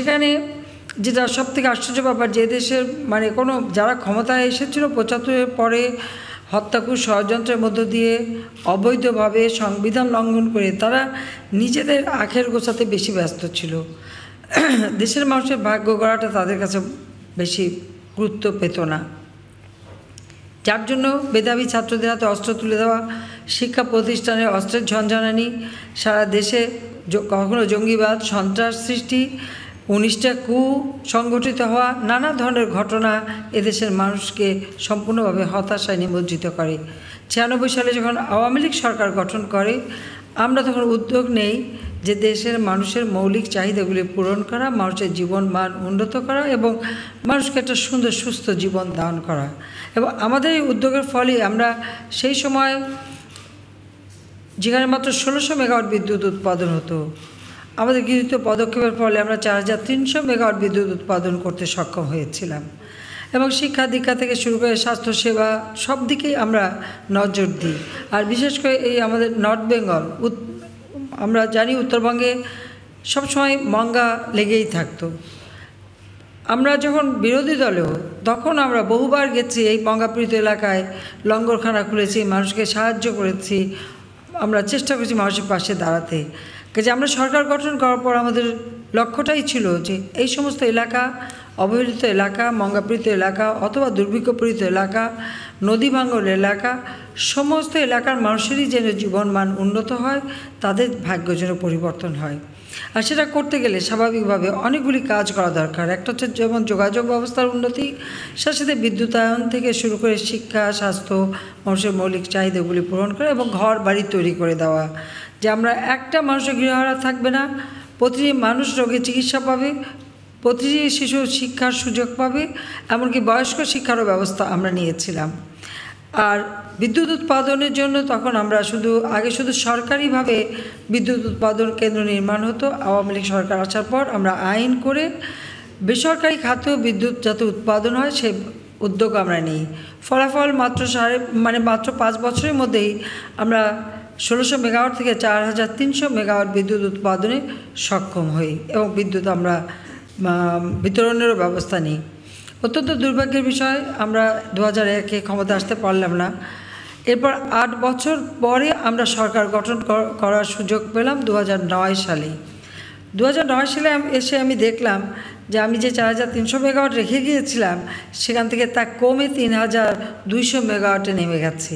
সেখানে যেটা সব থেকে আশ্চর্য ব্যাপার যে দেশের মানে কোনো যারা ক্ষমতায় এসেছিল পঁচাত্তরের পরে হত্যাকুর ষড়যন্ত্রের মধ্য দিয়ে অবৈধভাবে সংবিধান লঙ্ঘন করে তারা নিজেদের আখের গোছাতে বেশি ব্যস্ত ছিল দেশের মানুষের ভাগ্য গড়াটা তাদের কাছে বেশি গুরুত্ব পেত না যার জন্য মেধাবী ছাত্রদের হাতে অস্ত্র তুলে দেওয়া শিক্ষা প্রতিষ্ঠানের অস্ত্রের ঝঞ্ঝানানি সারা দেশে কখনো জঙ্গিবাদ সন্ত্রাস সৃষ্টি উনিশটা কু সংগঠিত হওয়া নানা ধরনের ঘটনা এদেশের মানুষকে সম্পূর্ণভাবে হতাশায় নিমজ্জিত করে ছিয়ানব্বই সালে যখন আওয়ামী লীগ সরকার গঠন করে আমরা তখন উদ্যোগ নেই যে দেশের মানুষের মৌলিক চাহিদাগুলি পূরণ করা মানুষের জীবন মান উন্নত করা এবং মানুষকে একটা সুন্দর সুস্থ জীবন দান করা এবং আমাদের এই উদ্যোগের ফলে আমরা সেই সময় যেখানে মাত্র ষোলোশো মেগাওয়াট বিদ্যুৎ উৎপাদন হতো আমাদের গৃহীত পদক্ষেপের ফলে আমরা চার হাজার তিনশো মেগাওয়াট বিদ্যুৎ উৎপাদন করতে সক্ষম হয়েছিলাম এবং শিক্ষা দীক্ষা থেকে শুরু করে স্বাস্থ্যসেবা সব দিকেই আমরা নজর দিই আর বিশেষ করে এই আমাদের নর্থ বেঙ্গল আমরা জানি উত্তরবঙ্গে সবসময় মঙ্গা লেগেই থাকতো আমরা যখন বিরোধী দলেও তখন আমরা বহুবার গেছি এই মঙ্গাপীড়িত এলাকায় লঙ্গরখানা খুলেছি মানুষকে সাহায্য করেছি আমরা চেষ্টা করেছি মানুষের পাশে দাঁড়াতে কাজে আমরা সরকার গঠন করার পর আমাদের লক্ষ্যটাই ছিল যে এই সমস্ত এলাকা অবহেলিত এলাকা মঙ্গাপ্রীত এলাকা অথবা দুর্ভিক্ষপীড়িত এলাকা নদী ভাঙ্গল এলাকা সমস্ত এলাকার মানুষেরই যেন জীবনমান উন্নত হয় তাদের ভাগ্য যেন পরিবর্তন হয় আর সেটা করতে গেলে স্বাভাবিকভাবে অনেকগুলি কাজ করা দরকার একটা হচ্ছে যেমন যোগাযোগ ব্যবস্থার উন্নতি সাথে সাথে বিদ্যুতায়ন থেকে শুরু করে শিক্ষা স্বাস্থ্য মানুষের মৌলিক চাহিদাগুলি পূরণ করা এবং ঘর বাড়ি তৈরি করে দেওয়া যে আমরা একটা মানুষের গৃহহারা থাকবে না প্রতিটি মানুষ রোগে চিকিৎসা পাবে প্রতিটি শিশু শিক্ষার সুযোগ পাবে এমনকি বয়স্ক শিক্ষারও ব্যবস্থা আমরা নিয়েছিলাম আর বিদ্যুৎ উৎপাদনের জন্য তখন আমরা শুধু আগে শুধু সরকারিভাবে বিদ্যুৎ উৎপাদন কেন্দ্র নির্মাণ হতো আওয়ামী লীগ সরকার আসার পর আমরা আইন করে বেসরকারি খাতেও বিদ্যুৎ যাতে উৎপাদন হয় সে উদ্যোগ আমরা নিই ফলাফল মাত্র সাড়ে মানে মাত্র পাঁচ বছরের মধ্যেই আমরা ষোলোশো মেগাওয়াট থেকে চার হাজার তিনশো মেগাওয়াট বিদ্যুৎ উৎপাদনে সক্ষম হই এবং বিদ্যুৎ আমরা বিতরণেরও ব্যবস্থা নিই অত্যন্ত দুর্ভাগ্যের বিষয় আমরা দু হাজার একে ক্ষমতা আসতে পারলাম না এরপর আট বছর পরে আমরা সরকার গঠন করার সুযোগ পেলাম দু নয় সালে দু নয় সালে এসে আমি দেখলাম যে আমি যে চার হাজার তিনশো মেগাওয়াট রেখে গিয়েছিলাম সেখান থেকে তা কমে তিন হাজার দুইশো মেগাওয়াটে নেমে গেছে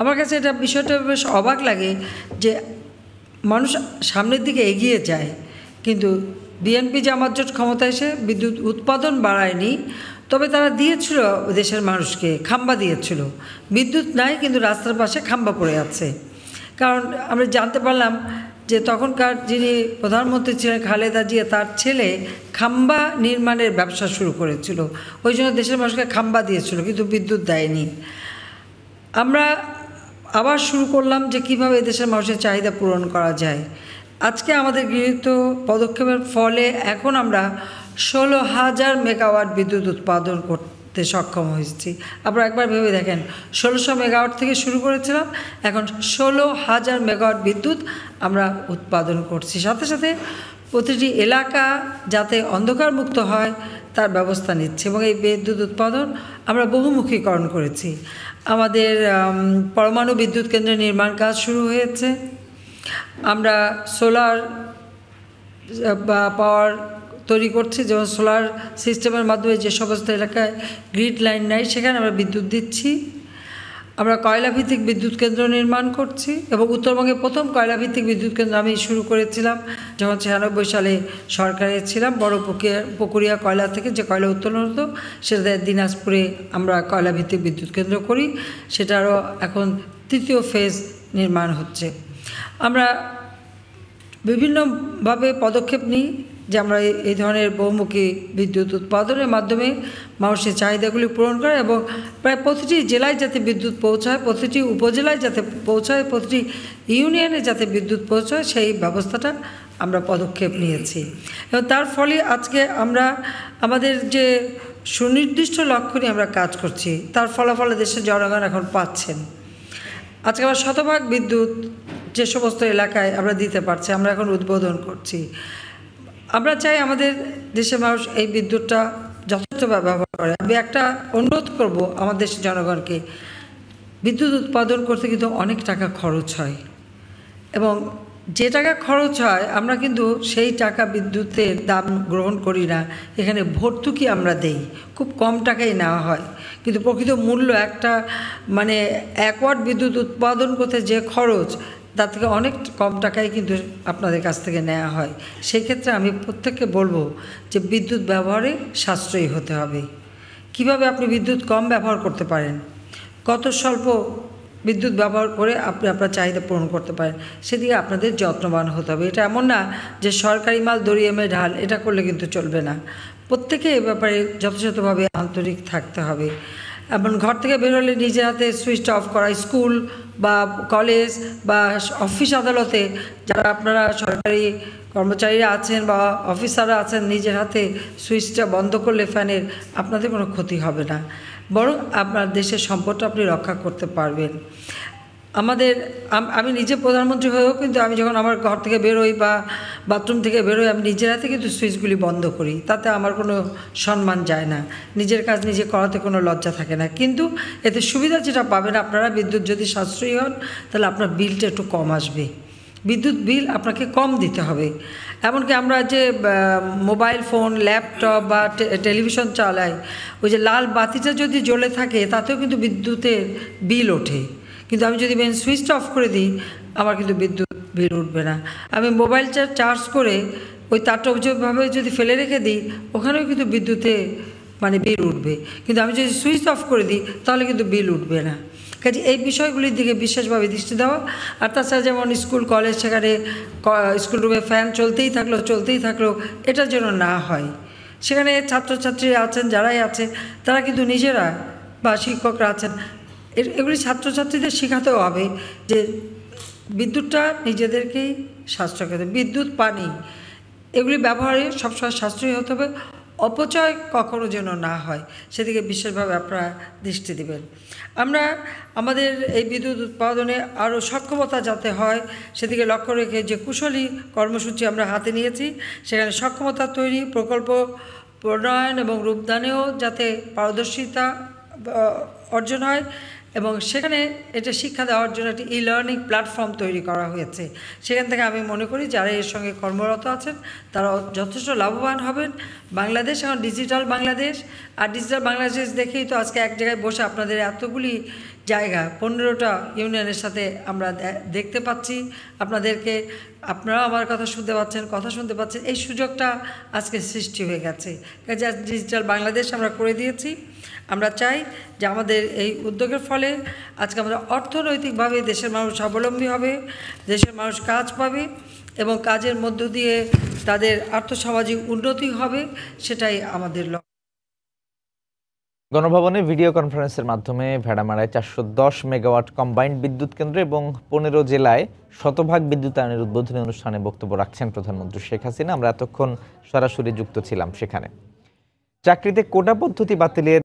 আমার কাছে এটা বিষয়টা বেশ অবাক লাগে যে মানুষ সামনের দিকে এগিয়ে যায় কিন্তু বিএনপি জামাত জোট এসে বিদ্যুৎ উৎপাদন বাড়ায়নি তবে তারা দিয়েছিল দেশের মানুষকে খাম্বা দিয়েছিল বিদ্যুৎ নাই কিন্তু রাস্তার পাশে খাম্বা পড়ে আছে কারণ আমরা জানতে পারলাম যে তখনকার যিনি প্রধানমন্ত্রী ছিলেন খালেদা জিয়া তার ছেলে খাম্বা নির্মাণের ব্যবসা শুরু করেছিল ওই জন্য দেশের মানুষকে খাম্বা দিয়েছিল কিন্তু বিদ্যুৎ দেয়নি আমরা আবার শুরু করলাম যে কীভাবে দেশের মানুষের চাহিদা পূরণ করা যায় আজকে আমাদের গৃহীত পদক্ষেপের ফলে এখন আমরা ষোলো হাজার মেগাওয়াট বিদ্যুৎ উৎপাদন করতে সক্ষম হয়েছি আপনারা একবার ভেবে দেখেন ষোলোশো মেগাওয়াট থেকে শুরু করেছিলাম এখন ষোলো হাজার মেগাওয়াট বিদ্যুৎ আমরা উৎপাদন করছি সাথে সাথে প্রতিটি এলাকা যাতে অন্ধকার মুক্ত হয় তার ব্যবস্থা নিচ্ছে এবং এই বিদ্যুৎ উৎপাদন আমরা বহুমুখীকরণ করেছি আমাদের পরমাণু বিদ্যুৎ কেন্দ্রের নির্মাণ কাজ শুরু হয়েছে আমরা সোলার বা পাওয়ার তৈরি করছি যেমন সোলার সিস্টেমের মাধ্যমে যে সমস্ত এলাকায় গ্রিড লাইন নাই সেখানে আমরা বিদ্যুৎ দিচ্ছি আমরা কয়লাভিত্তিক বিদ্যুৎ কেন্দ্র নির্মাণ করছি এবং উত্তরবঙ্গে প্রথম কয়লাভিত্তিক বিদ্যুৎ কেন্দ্র আমি শুরু করেছিলাম যখন ছিয়ানব্বই সালে সরকারে ছিলাম বড় পুকুরিয়া কয়লা থেকে যে কয়লা উত্তোলন হতো সেটা দিনাজপুরে আমরা কয়লাভিত্তিক বিদ্যুৎ কেন্দ্র করি সেটারও এখন তৃতীয় ফেজ নির্মাণ হচ্ছে আমরা বিভিন্নভাবে পদক্ষেপ নিই যে আমরা এই ধরনের বহুমুখী বিদ্যুৎ উৎপাদনের মাধ্যমে মানুষের চাহিদাগুলি পূরণ করে এবং প্রায় প্রতিটি জেলায় যাতে বিদ্যুৎ পৌঁছায় প্রতিটি উপজেলায় যাতে পৌঁছায় প্রতিটি ইউনিয়নে যাতে বিদ্যুৎ পৌঁছায় সেই ব্যবস্থাটা আমরা পদক্ষেপ নিয়েছি এবং তার ফলে আজকে আমরা আমাদের যে সুনির্দিষ্ট লক্ষ্য নিয়ে আমরা কাজ করছি তার ফলাফলে দেশের জনগণ এখন পাচ্ছেন আজকে আমরা শতভাগ বিদ্যুৎ যে সমস্ত এলাকায় আমরা দিতে পারছি আমরা এখন উদ্বোধন করছি আমরা চাই আমাদের দেশের মানুষ এই বিদ্যুৎটা যথেষ্ট ব্যবহার করে আমি একটা অনুরোধ করব আমাদের দেশের জনগণকে বিদ্যুৎ উৎপাদন করতে কিন্তু অনেক টাকা খরচ হয় এবং যে টাকা খরচ হয় আমরা কিন্তু সেই টাকা বিদ্যুতের দাম গ্রহণ করি না এখানে ভর্তুকি আমরা দেই খুব কম টাকাই নেওয়া হয় কিন্তু প্রকৃত মূল্য একটা মানে একওয়ার্ড বিদ্যুৎ উৎপাদন করতে যে খরচ তার থেকে অনেক কম টাকায় কিন্তু আপনাদের কাছ থেকে নেওয়া হয় সেক্ষেত্রে আমি প্রত্যেককে বলবো যে বিদ্যুৎ ব্যবহারে সাশ্রয়ী হতে হবে কিভাবে আপনি বিদ্যুৎ কম ব্যবহার করতে পারেন কত স্বল্প বিদ্যুৎ ব্যবহার করে আপনি আপনার চাহিদা পূরণ করতে পারেন সেদিকে আপনাদের যত্নবান হতে হবে এটা এমন না যে সরকারি মাল দড়িয়ে মে ঢাল এটা করলে কিন্তু চলবে না প্রত্যেকে এ ব্যাপারে যথাযথভাবে আন্তরিক থাকতে হবে এবং ঘর থেকে বেরোলে নিজের হাতে সুইচটা অফ করা স্কুল বা কলেজ বা অফিস আদালতে যারা আপনারা সরকারি কর্মচারীরা আছেন বা অফিসাররা আছেন নিজের হাতে সুইচটা বন্ধ করলে ফ্যানের আপনাদের কোনো ক্ষতি হবে না বরং আপনার দেশের সম্পদটা আপনি রক্ষা করতে পারবেন আমাদের আমি নিজে প্রধানমন্ত্রী হয়েও কিন্তু আমি যখন আমার ঘর থেকে বেরোই বা বাথরুম থেকে বেরোই আমি নিজের হাতে কিন্তু সুইচগুলি বন্ধ করি তাতে আমার কোনো সম্মান যায় না নিজের কাজ নিজে করাতে কোনো লজ্জা থাকে না কিন্তু এতে সুবিধা যেটা পাবেন আপনারা বিদ্যুৎ যদি সাশ্রয়ী হন তাহলে আপনার বিলটা একটু কম আসবে বিদ্যুৎ বিল আপনাকে কম দিতে হবে এমনকি আমরা যে মোবাইল ফোন ল্যাপটপ বা টেলিভিশন চালাই ওই যে লাল বাতিটা যদি জ্বলে থাকে তাতেও কিন্তু বিদ্যুতের বিল ওঠে কিন্তু আমি যদি মেন সুইচ অফ করে দিই আমার কিন্তু বিদ্যুৎ বিল উঠবে না আমি মোবাইলটা চার্জ করে ওই তারটা যদি ফেলে রেখে দিই ওখানেও কিন্তু বিদ্যুতে মানে বিল উঠবে কিন্তু আমি যদি সুইচ অফ করে দিই তাহলে কিন্তু বিল উঠবে না কাজে এই বিষয়গুলির দিকে বিশেষভাবে দৃষ্টি দেওয়া আর তাছাড়া যেমন স্কুল কলেজ সেখানে স্কুল রুমে ফ্যান চলতেই থাকলো চলতেই থাকলো এটা যেন না হয় সেখানে ছাত্রছাত্রী আছেন যারাই আছে তারা কিন্তু নিজেরা বা শিক্ষকরা আছেন এগুলি ছাত্রছাত্রীদের শেখাতেও হবে যে বিদ্যুৎটা নিজেদেরকেই সাশ্রয় করতে বিদ্যুৎ পানি এগুলি ব্যবহারে সবসময় সাশ্রয়ী হতে হবে অপচয় কখনো যেন না হয় সেদিকে বিশেষভাবে আপনারা দৃষ্টি দিবেন আমরা আমাদের এই বিদ্যুৎ উৎপাদনে আরও সক্ষমতা যাতে হয় সেদিকে লক্ষ্য রেখে যে কুশলী কর্মসূচি আমরা হাতে নিয়েছি সেখানে সক্ষমতা তৈরি প্রকল্প প্রণয়ন এবং রূপদানেও যাতে পারদর্শিতা অর্জন হয় এবং সেখানে এটা শিক্ষা দেওয়ার জন্য একটি ই লার্নিং প্ল্যাটফর্ম তৈরি করা হয়েছে সেখান থেকে আমি মনে করি যারা এর সঙ্গে কর্মরত আছেন তারা যথেষ্ট লাভবান হবেন বাংলাদেশ এখন ডিজিটাল বাংলাদেশ আর ডিজিটাল বাংলাদেশ দেখেই তো আজকে এক জায়গায় বসে আপনাদের এতগুলি জায়গা পনেরোটা ইউনিয়নের সাথে আমরা দেখতে পাচ্ছি আপনাদেরকে আপনারাও আমার কথা শুনতে পাচ্ছেন কথা শুনতে পাচ্ছেন এই সুযোগটা আজকে সৃষ্টি হয়ে গেছে কাজে আজ ডিজিটাল বাংলাদেশ আমরা করে দিয়েছি আমরা চাই যে আমাদের এই উদ্যোগের ফলে আজকে আমরা অর্থনৈতিকভাবে দেশের মানুষ স্বাবলম্বী হবে দেশের মানুষ কাজ পাবে এবং কাজের মধ্য দিয়ে তাদের আর্থসামাজিক উন্নতি হবে সেটাই আমাদের লক্ষ্য গণভবনে ভিডিও কনফারেন্সের মাধ্যমে ভেড়ামারায় চারশো দশ মেগাওয়াট কম্বাইন্ড বিদ্যুৎ কেন্দ্র এবং পনেরো জেলায় শতভাগ বিদ্যুতায়নের উদ্বোধনী অনুষ্ঠানে বক্তব্য রাখছেন প্রধানমন্ত্রী শেখ হাসিনা আমরা এতক্ষণ সরাসরি যুক্ত ছিলাম সেখানে চাকরিতে কোটা পদ্ধতি বাতিলের